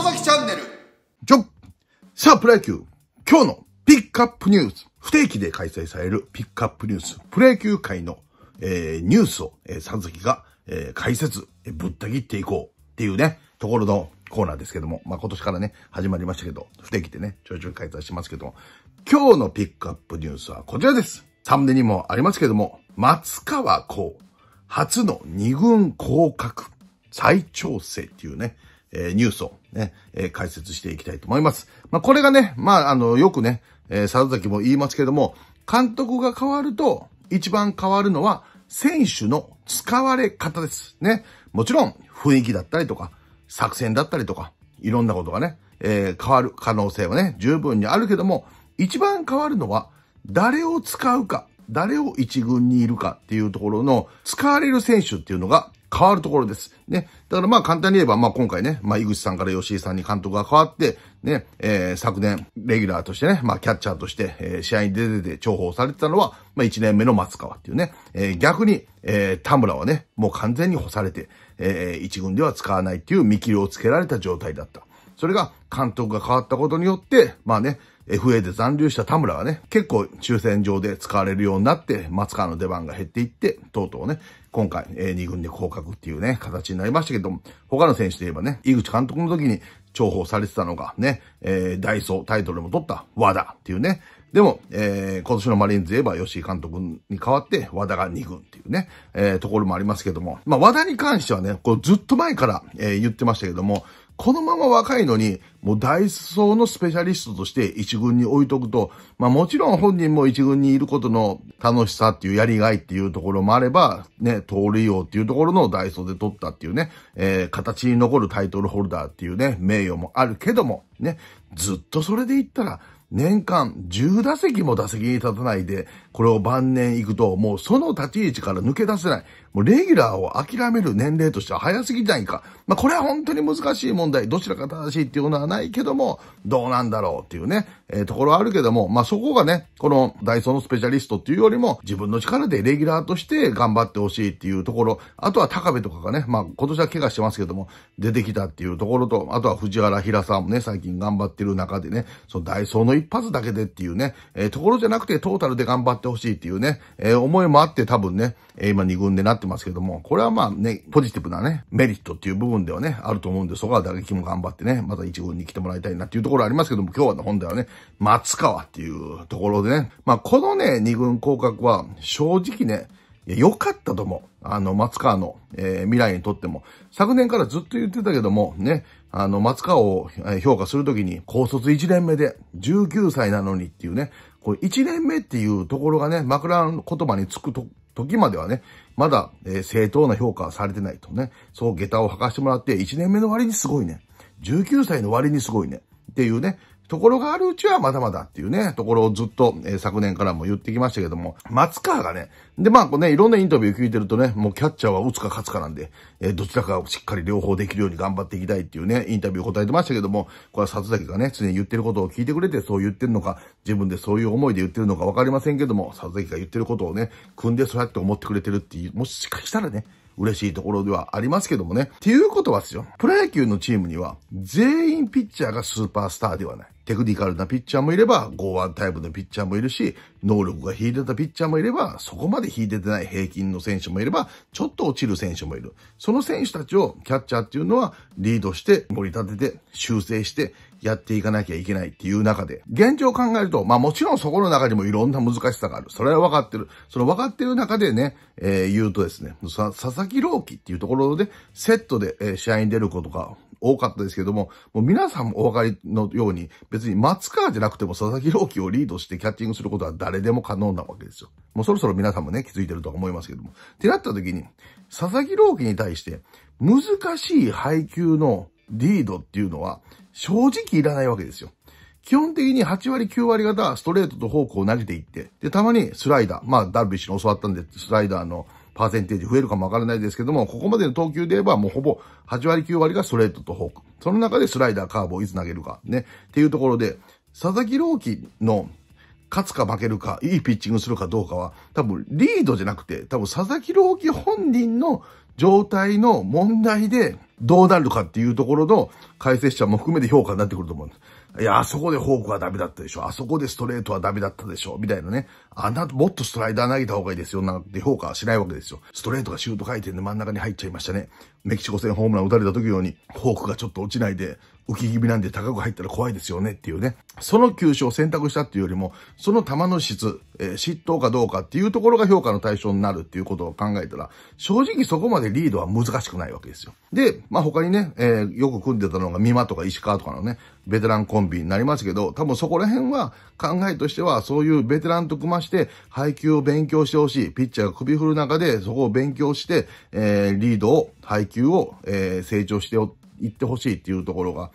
野崎チャンネル。ジョさあ、プロ野球。今日のピックアップニュース。不定期で開催されるピックアップニュース。プロ野球界の、えー、ニュースを、えー、さずきが、えー、解説、えー、ぶった切っていこうっていうね、ところのコーナーですけども。まあ、今年からね、始まりましたけど、不定期でね、ちょいちょい開催しますけども。今日のピックアップニュースはこちらです。サムネにもありますけども、松川幸、初の2軍降格、再調整っていうね、えー、ニュースをね、えー、解説していきたいと思います。まあ、これがね、まあ、あの、よくね、えー、佐々木も言いますけども、監督が変わると、一番変わるのは、選手の使われ方です。ね。もちろん、雰囲気だったりとか、作戦だったりとか、いろんなことがね、えー、変わる可能性はね、十分にあるけども、一番変わるのは、誰を使うか、誰を一軍にいるかっていうところの、使われる選手っていうのが変わるところです。ね。だからまあ簡単に言えば、まあ今回ね、まあ井口さんから吉井さんに監督が変わって、ね、えー、昨年、レギュラーとしてね、まあキャッチャーとして、えー、試合に出てて重宝されてたのは、まあ1年目の松川っていうね、えー、逆に、えー、田村はね、もう完全に干されて、えー、一軍では使わないっていう見切りをつけられた状態だった。それが監督が変わったことによって、まあね、FA で残留した田村がね、結構抽選上で使われるようになって、松川の出番が減っていって、とうとうね、今回、えー、2軍で降格っていうね、形になりましたけども、他の選手といえばね、井口監督の時に重宝されてたのがね、えー、ダイソータイトルも取った和田っていうね、でも、えー、今年のマリーンズ言えば吉井監督に代わって和田が2軍っていうね、えー、ところもありますけども、まあ和田に関してはね、こうずっと前から、えー、言ってましたけども、このまま若いのに、もうダイソーのスペシャリストとして一軍に置いとくと、まあもちろん本人も一軍にいることの楽しさっていうやりがいっていうところもあれば、ね、盗塁王っていうところのダイソーで取ったっていうね、えー、形に残るタイトルホルダーっていうね、名誉もあるけども、ね、ずっとそれでいったら、年間10打席も打席に立たないで、これを晩年行くと、もうその立ち位置から抜け出せない。もうレギュラーを諦める年齢としては早すぎじゃないか。まあこれは本当に難しい問題。どちらが正しいっていうのはないけども、どうなんだろうっていうね。えー、ところはあるけども、まあ、そこがね、このダイソーのスペシャリストっていうよりも、自分の力でレギュラーとして頑張ってほしいっていうところ、あとは高部とかがね、まあ、今年は怪我してますけども、出てきたっていうところと、あとは藤原平さんもね、最近頑張ってる中でね、そのダイソーの一発だけでっていうね、えー、ところじゃなくてトータルで頑張ってほしいっていうね、えー、思いもあって多分ね、え今2軍でなってますけども、これはまあね、ポジティブなね、メリットっていう部分ではね、あると思うんで、そこは打撃も頑張ってね、また1軍に来てもらいたいなっていうところありますけども、今日は本ではね、松川っていうところでね。まあ、このね、二軍降格は正直ね、良かったと思う。あの、松川の、えー、未来にとっても。昨年からずっと言ってたけども、ね、あの、松川を評価するときに、高卒1年目で、19歳なのにっていうね、これ1年目っていうところがね、枕の言葉につくと、時まではね、まだ、えー、正当な評価はされてないとね、そう下駄を履かしてもらって、1年目の割にすごいね。19歳の割にすごいね。っていうね、ところがあるうちはまだまだっていうね、ところをずっと、えー、昨年からも言ってきましたけども、松川がね、で、まあ、こうね、いろんなインタビュー聞いてるとね、もうキャッチャーは打つか勝つかなんで、えー、どちらかをしっかり両方できるように頑張っていきたいっていうね、インタビュー答えてましたけども、これは里崎がね、常に言ってることを聞いてくれてそう言ってるのか、自分でそういう思いで言ってるのかわかりませんけども、里崎が言ってることをね、組んでそうやって思ってくれてるっていう、もしかしたらね、嬉しいところではありますけどもね。っていうことはですよ。プロ野球のチームには、全員ピッチャーがスーパースターではない。テクニカルなピッチャーもいれば、剛腕タイプのピッチャーもいるし、能力が引いてたピッチャーもいれば、そこまで引いててない平均の選手もいれば、ちょっと落ちる選手もいる。その選手たちをキャッチャーっていうのはリードして、盛り立てて、修正して、やっていかなきゃいけないっていう中で、現状を考えると、まあもちろんそこの中にもいろんな難しさがある。それは分かってる。その分かってる中でね、えー、言うとですね、佐々木朗希っていうところで、セットで、えー、試合に出ることが多かったですけども、もう皆さんもお分かりのように、別に松川じゃなくても佐々木朗希をリードしてキャッチングすることは誰でも可能なわけですよ。もうそろそろ皆さんもね、気づいてるとは思いますけども。ってなった時に、佐々木朗希に対して、難しい配球のリードっていうのは、正直いらないわけですよ。基本的に8割9割方ストレートとフォークを投げていって、で、たまにスライダー、まあダルビッシュに教わったんで、スライダーのパーセンテージ増えるかもわからないですけども、ここまでの投球で言えばもうほぼ8割9割がストレートとフォーク。その中でスライダー、カーブをいつ投げるか、ね。っていうところで、佐々木朗希の勝つか負けるか、いいピッチングするかどうかは、多分リードじゃなくて、多分佐々木朗希本人の状態の問題で、どうなるかっていうところの解説者も含めて評価になってくると思うんです。いや、あそこでフォークはダメだったでしょ。あそこでストレートはダメだったでしょ。みたいなね。あんな、もっとストライダー投げた方がいいですよ。なんて評価はしないわけですよ。ストレートがシュート回転で真ん中に入っちゃいましたね。メキシコ戦ホームラン打たれた時のように、フォークがちょっと落ちないで、浮き気味なんで高く入ったら怖いですよねっていうね。その球種を選択したっていうよりも、その球の質、えー、失投かどうかっていうところが評価の対象になるっていうことを考えたら、正直そこまでリードは難しくないわけですよ。で、まあ、他にね、えー、よく組んでたのが三馬とか石川とかのね、ベテランコンビになりますけど、多分そこら辺は考えとしては、そういうベテランと組まして、配球を勉強してほしい。ピッチャーが首振る中で、そこを勉強して、えー、リードを、配球を、えー、成長しておって、行ってほしいっていうところが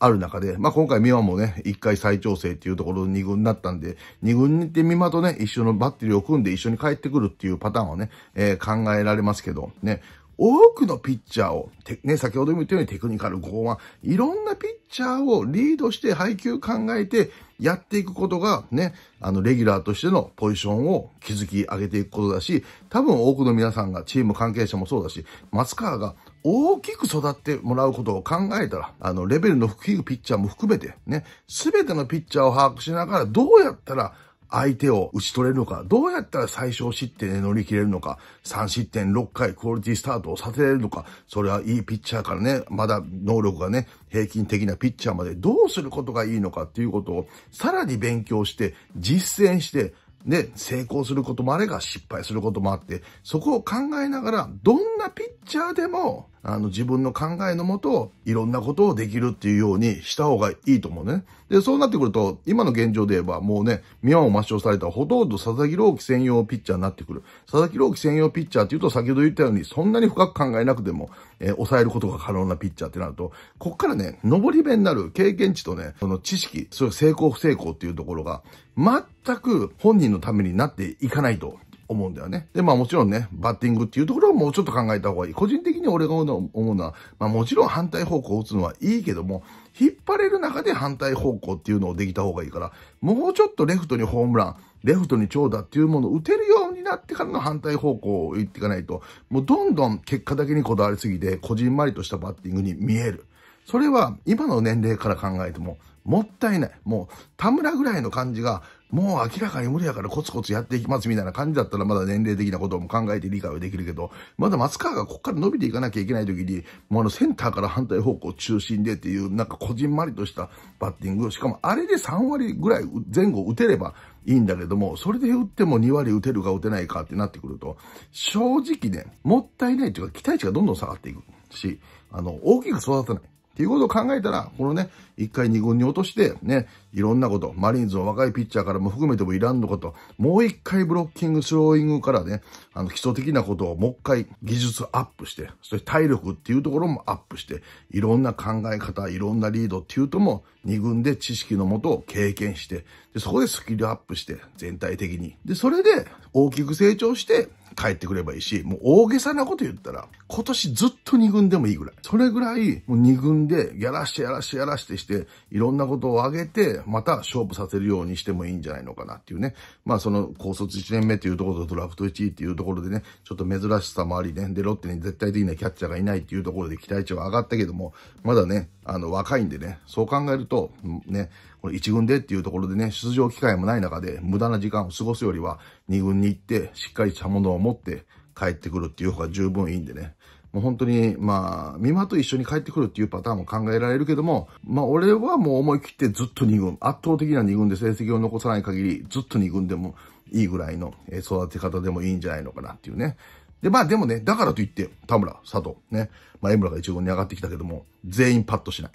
ある中で、まあ、今回美和もね、一回再調整っていうところで2軍になったんで、2軍に行ってみまとね、一緒のバッテリーを組んで一緒に帰ってくるっていうパターンはね、えー、考えられますけど、ね、多くのピッチャーを、ね、先ほども言ったようにテクニカル剛腕、いろんなピッチャーをリードして配球考えてやっていくことが、ね、あの、レギュラーとしてのポジションを築き上げていくことだし、多分多くの皆さんが、チーム関係者もそうだし、松川が大きく育ってもらうことを考えたら、あの、レベルの低いピッチャーも含めて、ね、すべてのピッチャーを把握しながら、どうやったら、相手を打ち取れるのか、どうやったら最小失点で乗り切れるのか、3失点6回クオリティスタートをさせれるのか、それはいいピッチャーからね、まだ能力がね、平均的なピッチャーまでどうすることがいいのかっていうことをさらに勉強して、実践して、ね、成功することもあれば失敗することもあって、そこを考えながら、どんなピッチャーでも、あの自分の考えのもと、いろんなことをできるっていうようにした方がいいと思うね。で、そうなってくると、今の現状で言えばもうね、宮を抹消されたほとんど佐々木朗希専用ピッチャーになってくる。佐々木朗希専用ピッチャーっていうと、先ほど言ったように、そんなに深く考えなくても、えー、抑えることが可能なピッチャーってなると、こっからね、上り目になる経験値とね、その知識、それ成功不成功っていうところが、全く本人のためになっていかないと。思うんだよね。で、まあもちろんね、バッティングっていうところはもうちょっと考えた方がいい。個人的に俺が思うのは、まあもちろん反対方向を打つのはいいけども、引っ張れる中で反対方向っていうのをできた方がいいから、もうちょっとレフトにホームラン、レフトに長打っていうものを打てるようになってからの反対方向を打っていかないと、もうどんどん結果だけにこだわりすぎて、こじんまりとしたバッティングに見える。それは今の年齢から考えてももったいない。もう田村ぐらいの感じがもう明らかに無理やからコツコツやっていきますみたいな感じだったらまだ年齢的なことも考えて理解はできるけど、まだ松川がこっから伸びていかなきゃいけない時に、もうあのセンターから反対方向中心でっていう、なんかこじんまりとしたバッティング、しかもあれで3割ぐらい前後打てればいいんだけども、それで打っても2割打てるか打てないかってなってくると、正直ね、もったいないというか期待値がどんどん下がっていくし、あの、大きく育たない。っていうことを考えたら、このね、一回二軍に落として、ね、いろんなこと、マリーンズの若いピッチャーからも含めてもいらんのこと、もう一回ブロッキング、スローイングからね、あの、基礎的なことをもう一回技術アップして、そして体力っていうところもアップして、いろんな考え方、いろんなリードっていうとも、二軍で知識のもとを経験して、で、そこでスキルアップして、全体的に。で、それで大きく成長して、帰ってくればいいし、もう大げさなこと言ったら、今年ずっと2軍でもいいぐらい。それぐらい、もう2軍でやらしてやらしてやらしてして、いろんなことを上げて、また勝負させるようにしてもいいんじゃないのかなっていうね。まあその高卒1年目っていうところとドラフト1位っていうところでね、ちょっと珍しさもありね、で、ロッテに絶対的なキャッチャーがいないっていうところで期待値は上がったけども、まだね、あの若いんでね、そう考えると、ね、この1軍でっていうところでね、出場機会もない中で、無駄な時間を過ごすよりは、2軍に行って、しっかりしたものを持って帰ってくるっていう方が十分いいんでね。もう本当に、まあ、美馬と一緒に帰ってくるっていうパターンも考えられるけども、まあ俺はもう思い切ってずっと2軍、圧倒的な2軍で成績を残さない限り、ずっと2軍でもいいぐらいの育て方でもいいんじゃないのかなっていうね。で、まあでもね、だからといって、田村、佐藤、ね、まあ、江村が一軍に上がってきたけども、全員パッとしない。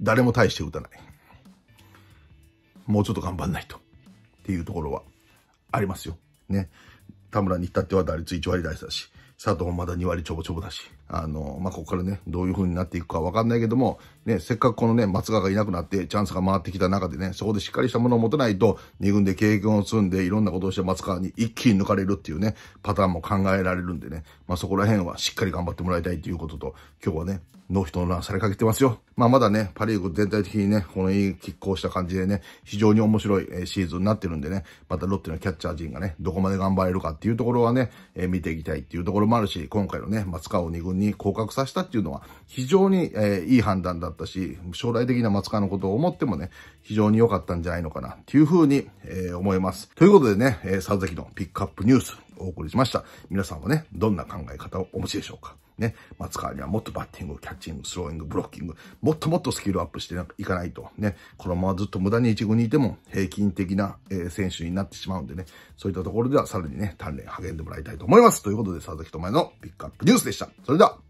誰も大して打たない。もうちょっと頑張んないと。っていうところはありますよ。ね。田村に至っては打率1割台だし。佐藤まだ2割ちょぼちょぼだし、あの、まあ、ここからね、どういう風になっていくかわかんないけども、ね、せっかくこのね、松川がいなくなってチャンスが回ってきた中でね、そこでしっかりしたものを持てないと、2軍で経験を積んでいろんなことをして松川に一気に抜かれるっていうね、パターンも考えられるんでね、まあ、そこら辺はしっかり頑張ってもらいたいということと、今日はね、ノーヒットのランされかけてますよ。まあ、まだね、パリーグ全体的にね、このいい拮抗した感じでね、非常に面白いシーズンになってるんでね、またロッテのキャッチャー陣がね、どこまで頑張れるかっていうところはね、え見ていきたいっていうところろもあるし、今回のね、松川を二軍に降格させたっていうのは、非常に、えー、いい判断だったし、将来的な松川のことを思ってもね、非常に良かったんじゃないのかな、っていうふうに、えー、思います。ということでね、えー、佐々木のピックアップニュースお送りしました。皆さんはね、どんな考え方をお持ちでしょうかね、松川にはもっとバッティング、キャッチング、スローイング、ブロッキング、もっともっとスキルアップしていかないと、ね、このままずっと無駄に一軍にいても平均的な、え選手になってしまうんでね、そういったところではさらにね、鍛錬励んでもらいたいと思います。ということで、佐々木智也のピックアップニュースでした。それでは。